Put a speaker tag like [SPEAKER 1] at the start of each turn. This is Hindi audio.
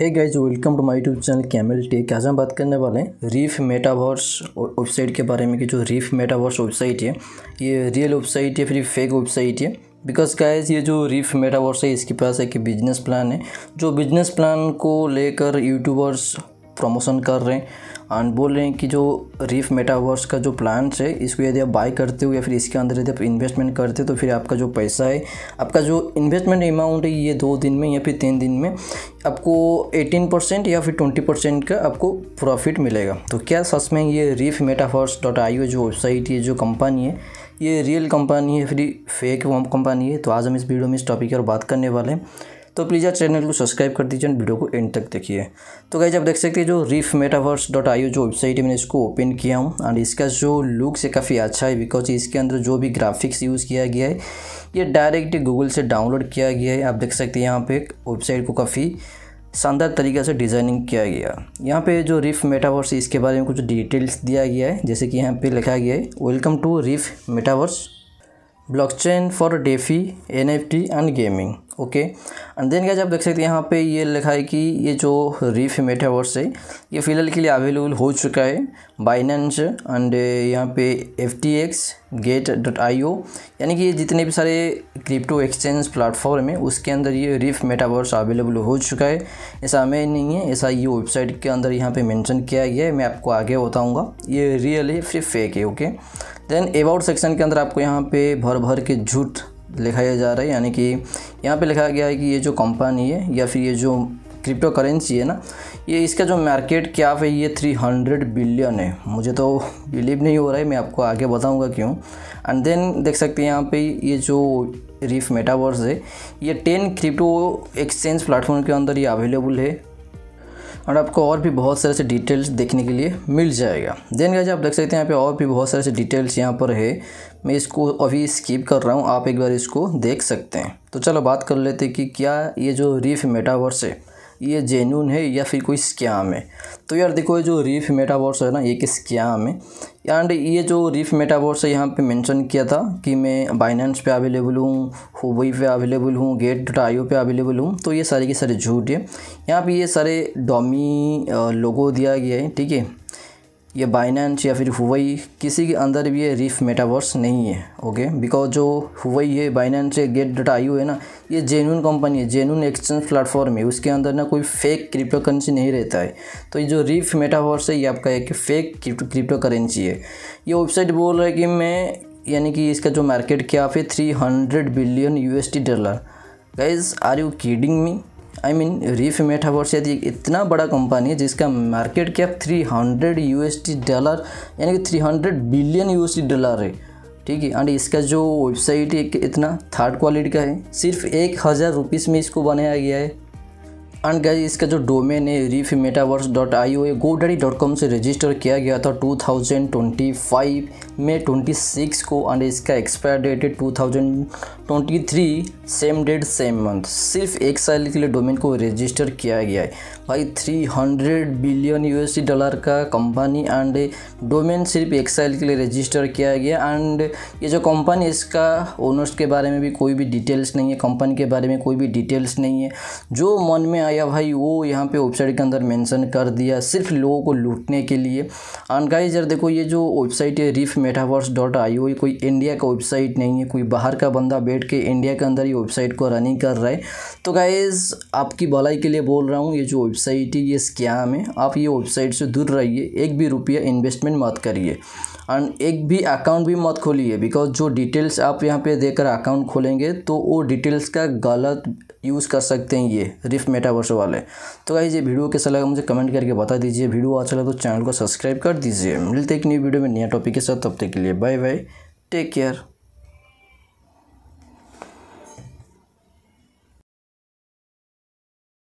[SPEAKER 1] hey guys welcome to my YouTube channel Camel Tech आज हम बात करने वाले हैं रीफ मेटावर्स वेबसाइट के बारे में कि जो रीफ मेटावर्स वेबसाइट है ये रियल वेबसाइट है फिर फेक वेबसाइट है बिकॉज गाइज ये जो रीफ मेटावर्स है इसके पास एक बिजनेस प्लान है जो बिजनेस प्लान को लेकर यूट्यूबर्स प्रमोशन कर रहे हैं एंड बोल रहे हैं कि जो रीफ मेटावर्स का जो प्लान्स है इसको यदि आप बाय करते हो या फिर इसके अंदर यदि आप इन्वेस्टमेंट करते हो तो फिर आपका जो पैसा है आपका जो इन्वेस्टमेंट अमाउंट है ये दो दिन में या फिर तीन दिन में आपको 18 परसेंट या फिर 20 परसेंट का आपको प्रॉफिट मिलेगा तो क्या सच में ये रीफ मेटाफर्स डॉट आई जो वेबसाइट ये जो कंपनी है ये रियल कंपनी है फिर फेक कंपनी है तो आज हम इस वीडियो में इस टॉपिक पर बात करने वाले हैं तो प्लीज़ यार चैनल को सब्सक्राइब कर दीजिए वीडियो को एंड तक देखिए तो गाइज आप देख सकते हैं जो रीफ मेटावर्स डॉट आई जो वेबसाइट है मैंने इसको ओपन किया हूँ एंड इसका जो लुक है काफ़ी अच्छा है बिकॉज इसके अंदर जो भी ग्राफिक्स यूज़ किया गया है ये डायरेक्ट गूगल से डाउनलोड किया गया है आप देख सकते हैं यहाँ पे वेबसाइट को काफ़ी शानदार तरीके से डिज़ाइनिंग किया गया यहाँ पे जो रिफ मेटावर्स इसके बारे में कुछ डिटेल्स दिया गया है जैसे कि यहाँ पे लिखा गया है welcome to Reef metaverse blockchain for DeFi NFT and gaming okay and then क्या आप देख सकते हैं यहाँ पे ये लिखा है कि ये जो रीफ मेटावर्स है ये फ़िलहाल के लिए अवेलेबल हो चुका है बाइनेंस एंड uh, यहाँ पे F T X gate dot I O यानी कि ये जितने भी सारे क्रिप्टो एक्सचेंज प्लेटफॉर्म है उसके अंदर ये रीफ मेटावर्स अवेलेबल हो चुका है ऐसा हमें नहीं है ऐसा ये वेबसाइट के अंदर यहाँ पे मेंशन किया गया है मैं आपको आगे बताऊँगा ये रियल है फिर फेक है ओके देन अबाउट सेक्शन के अंदर आपको यहाँ पे भर भर के झूठ लिखाया जा रहा है यानी कि यहाँ पे लिखा गया है कि ये जो कंपनी है या फिर ये जो क्रिप्टो करेंसी है ना ये इसका जो मार्केट क्या है ये 300 बिलियन है मुझे तो बिलीव नहीं हो रहा है मैं आपको आगे बताऊंगा क्यों एंड देन देख सकते हैं यहाँ पे ये जो रिफ मेटावर्स है ये टेन क्रिप्टो एक्सचेंज प्लेटफॉर्म के अंदर ये अवेलेबल है और आपको और भी बहुत सारे से डिटेल्स देखने के लिए मिल जाएगा देन गाइज आप देख सकते हैं यहाँ पे और भी बहुत सारे से डिटेल्स यहाँ पर है मैं इसको अभी स्किप कर रहा हूँ आप एक बार इसको देख सकते हैं तो चलो बात कर लेते हैं कि क्या ये जो रीफ मेटावर्स है ये जेन्यून है या फिर कोई स्कैम है तो यार देखो ये जो रीफ मेटावर्स है ना ये किस स्कैम है एंड ये जो रीफ मेटावर्स है यहाँ पे मेंशन किया था कि मैं बाइनेंस पे अवेलेबल हूँ हुबई पे अवेलेबल हूँ गेट डॉट आई पे अवेलेबल हूँ तो ये सारे के सारे झूठ है यहाँ पे ये सारे डोमी लोगो दिया गया है ठीक है ये बाइनेंस या फिर हुई किसी के अंदर भी ये रिफ मेटावर्स नहीं है ओके बिकॉज जो हुई है बाइनेंस से गेट डाटा आई है ना ये जेनुन कंपनी है जेनुन एक्सचेंज प्लेटफॉर्म है उसके अंदर ना कोई फेक क्रिप्टो करेंसी नहीं रहता है तो ये जो रिफ मेटावर्स है ये आपका एक फेक क्रिप्टो करेंसी है ये वेबसाइट बोल रहा है कि मैं यानी कि इसका जो मार्केट क्या है three hundred billion U dollar guys are you kidding me I mean Reef metaverse यदि इतना बड़ा कंपनी है जिसका मार्केट कैप 300 हंड्रेड डॉलर यानी कि 300 बिलियन यू डॉलर है ठीक है एंड इसका जो वेबसाइट है इतना थर्ड क्वालिटी का है सिर्फ एक हज़ार रुपीज़ में इसको बनाया गया है एंड गाइज इसका जो डोमेन है Reef metaverse dot I O dot com से रजिस्टर किया गया था 2025 मे 26 को और इसका एक्सपायर डेट है 2023 सेम डेट सेम मंथ सिर्फ एक साल के लिए डोमेन को रजिस्टर किया गया है भाई 300 बिलियन यूएसडी डॉलर का कंपनी एंड डोमेन सिर्फ एक साल के लिए रजिस्टर किया गया एंड ये जो कंपनी इसका ओनर्स के बारे में भी कोई भी डिटेल्स नहीं है कंपनी के बारे में कोई भी डिटेल्स नहीं है जो मन में आया भाई वो यहाँ पे वेबसाइट के अंदर मैंशन कर दिया सिर्फ लोगों को लूटने के लिए एंड गाइज यार देखो ये जो वेबसाइट है रिफ में मेटावर्स डॉट आई कोई इंडिया का वेबसाइट नहीं है कोई बाहर का बंदा बैठ के इंडिया के अंदर ये वेबसाइट को रनिंग कर रहा है तो गाइज़ आपकी भलाई के लिए बोल रहा हूँ ये जो वेबसाइट है ये स्कैम है आप ये वेबसाइट से दूर रहिए एक भी रुपया इन्वेस्टमेंट मत करिए एंड एक भी अकाउंट भी मत खोलिए बिकॉज जो डिटेल्स आप यहाँ पे देकर अकाउंट खोलेंगे तो वो डिटेल्स का गलत यूज़ कर सकते हैं ये रिफ मेटावर्स वाले तो गाइज ये वीडियो कैसा लगा मुझे कमेंट करके बता दीजिए वीडियो अच्छा लगा तो चैनल को सब्सक्राइब कर दीजिए मिलते एक न्यू वीडियो में नया टॉपिक के साथ हफ्ते के लिए बाय बाय टेक केयर